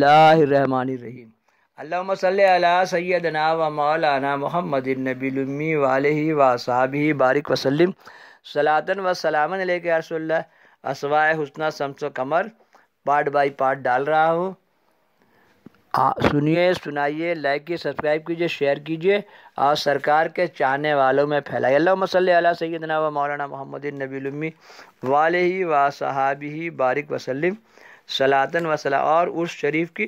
रहीम अला सैदना व मौलाना मोहम्मद नबीमी वाल वसाबी बारिक वसलम सलातन व सलामन लेके अरसोल्ला असवाए हुसना शमसो कमर पार्ट बाई पार्ट डाल रहा हूँ सुनिए सुनाइए लाइक कीजिए सब्सक्राइब कीजिए शेयर कीजिए और सरकार के चाहने वालों में फैलाइए अल्लाह सैदना व मौलाना मोहम्मद नबीमी वाल ही व साहबी बारिक वसलम सलातन वसला और उस शरीफ की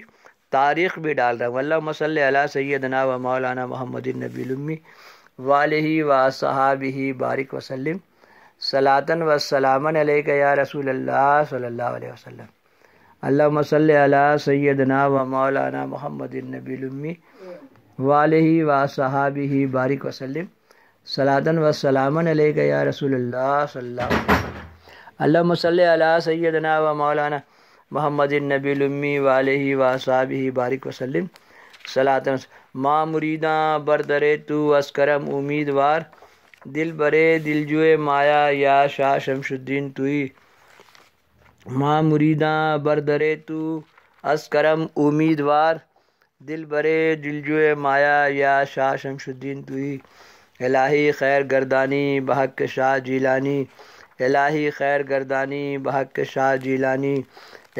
तारीख़ भी डाल रहा हूँ अल्लाह मसल सैदना व मौलाना मोहम्मद नबीलम्मी वाल ही व सहाब ही बारिक वसलम सलातन वसलामन सलामन या रसूल सल्ला वसलम अल्लाह मसल सैदना व मौलाना मोहम्मद नबीलम्मी वाल ही व सहाब ही बारिक वसलम सलातन वसलामन सलामन या रसूल सल्ला अल्लाह मसल सैदना व मौलाना मोहम्मद नबी वाले ही ही बारिक वसलम सलात माँ मुरीदा दरे तो अस्करम उम्मीदवार दिल बरे दिल जुए माया या शाह शमशुद्दीन तुई माँ मुरीदा दरे तो अस्करम उम्मीदवार दिल बरे दिल जुए माया या शाह शमशुद्दीन तुई इलाही खैर गर्दानी बहक शाह जीलानी इलाही खैर गर्दानी बहक शाह जीलानी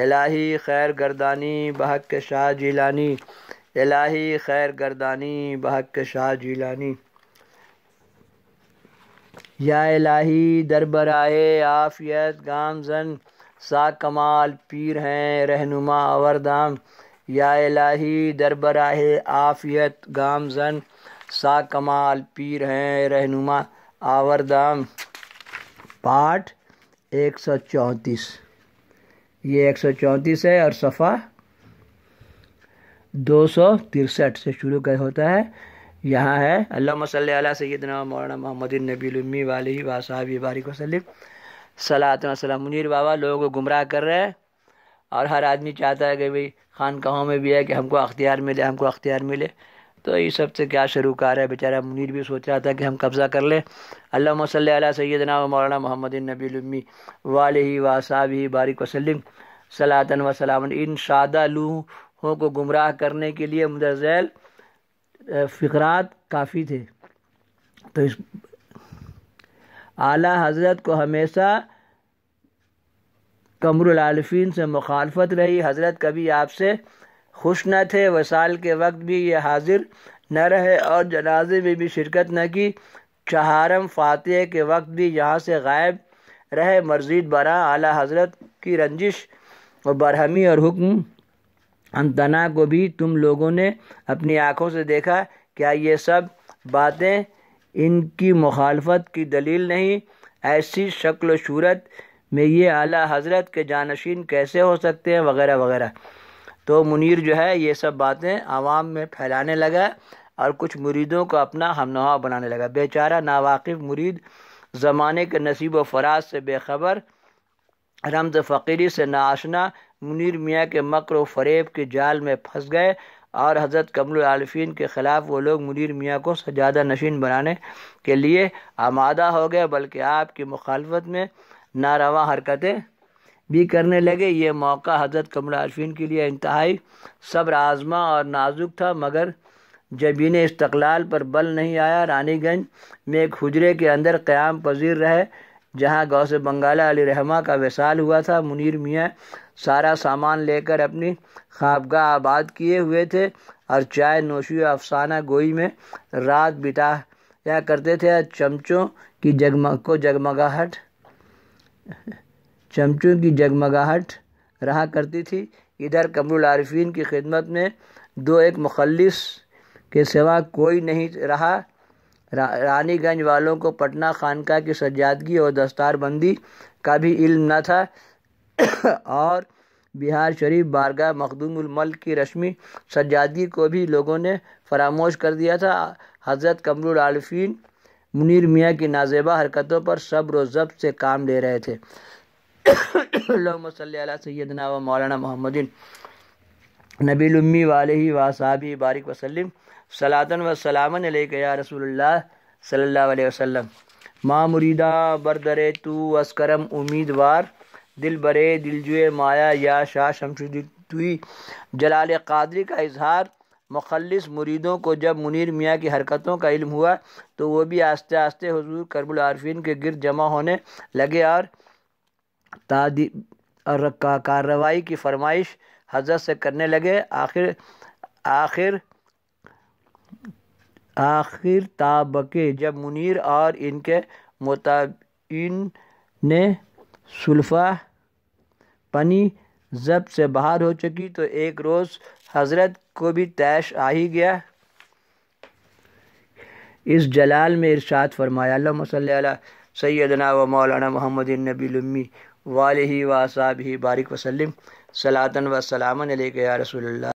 इलाही खैर गर्दानी बहक शाह जीलानी इलाही खैर गर्दानी बहक शाह जीलानी या इलाही आए आफियत गामजन सा कमाल पीर हैं रहनुमा अवरदाम या इलाही आए आफियत गामजन सा कमाल पीर हैं रहनुमा आवरदाम पाठ एक सौ चौंतीस ये एक सौ चौंतीस है और सफ़ा दो सौ तिरसठ से शुरू कर होता है यहाँ है अल्लाह मसल सैदना मौलाना मोहम्मद नबीमी वाली वासाबी बारिक वसलम सलातना मुनिर बाबा लोगों को गुमराह कर रहे हैं और हर आदमी चाहता है कि भाई खानकाहों में भी है कि हमको अख्तियार मिले हमको अख्तियार मिले तो ये सब से क्या कर है बेचारा मुनीर भी सोच रहा था कि हम कब्ज़ा कर लें अल्लाह मसल सैदना मौलाना मोहम्मद नबीमी वाल ही वासाब ही बारिक वसलम सलातन व इन शादा लूहों को गुमराह करने के लिए मुदरजैल फ़िकरात काफ़ी थे तो इस आला हज़रत को हमेशा कमरफिन से मुखालफत रही हज़रत कभी आपसे खुश न थे वसाल के वक्त भी ये हाजिर न रहे और जनाजे में भी शिरकत न की चहारम फातह के वक्त भी यहाँ से गायब रहे मर्जीद बरा आला हजरत की रंजिश और बरहमी और हुक्म अंतना को भी तुम लोगों ने अपनी आँखों से देखा क्या ये सब बातें इनकी मुखालफत की दलील नहीं ऐसी शक्ल सूरत में ये आला हजरत के जानशीन कैसे हो सकते हैं वगैरह वगैरह तो मुनीर जो है ये सब बातें आवाम में फैलाने लगा और कुछ मुरीदों को अपना हमनवा बनाने लगा बेचारा नावाकिफ मुरीद ज़माने के नसीब व फराज से बेखबर रमज फ़कीरी से नाशना मुनीर मियाँ के मकर व फरेब के जाल में फंस गए और हज़रत कमल के ख़िलाफ़ वो लोग मुनीर मियाँ को सजादा नशीन बनाने के लिए आमादा हो गए बल्कि आपकी मुखालफत में नारवा हरकतें भी करने लगे ये मौका हज़रत कमर आरफिन के लिए इंतहाई सब्र आज़मा और नाजुक था मगर जबीन इस्तलाल पर बल नहीं आया रानीगंज में एक हजरे के अंदर क़्याम पजीर रहे जहाँ गौ से बंगाला अली रहमा का वसाल हुआ था मुनीर मियाँ सारा सामान लेकर अपनी ख्वाबगा आबाद किए हुए थे और चाय नोशी अफसाना गोई में रात बिता या करते थे चमचों की जगमग को जगमगाहट चमचों की जगमगाहट रहा करती थी इधर कमरुल आरफीन की खिदमत में दो एक मुखलस के सिवा कोई नहीं रहा रा, रानीगंज वालों को पटना खानका की सज्जादगी और दस्तारबंदी का भी इल्म न था और बिहार शरीफ बारगाह मखदूमल की रश्मि सज्जादगी को भी लोगों ने फरामोश कर दिया था हज़रत कमरुल आलफीन मुनीर मियाँ की नाजेबा हरकतों पर सब्र व जब्त से काम ले रहे थे सैदना मौलाना मोहम्मदिन नबी उम्मी वाले ही वासाबी बारिक वसलम सलातन व सलामन या रसूलुल्लाह सल्लल्लाहु अलैहि माँ मुरीदा बरदरे तू अस्करम उम्मीदवार दिल बरे दिलजुए माया या शाह शमशुदी जलाल कदरी का इजहार मुखलस मुरीदों को जब मुनिर मियाँ की हरकतों का इल्म हुआ तो वो भी आस्ते आस्ते हजूर करबुल के गिर जमा होने लगे और तादी कार्रवाई की फरमाइश हजरत से करने लगे आखिर आखिर आखिर ताबके जब मुनीर और इनके मुताबिन ने सुल्फा पनी जब से बाहर हो चुकी तो एक रोज़ हजरत को भी तैश आ ही गया इस जलाल में इरशाद फरमाया अल्लाह सैदना व मौलाना मोहम्मद नबीलम्मी वाल ही बारिक वसलम सलातन व सलामन या रसोल्ला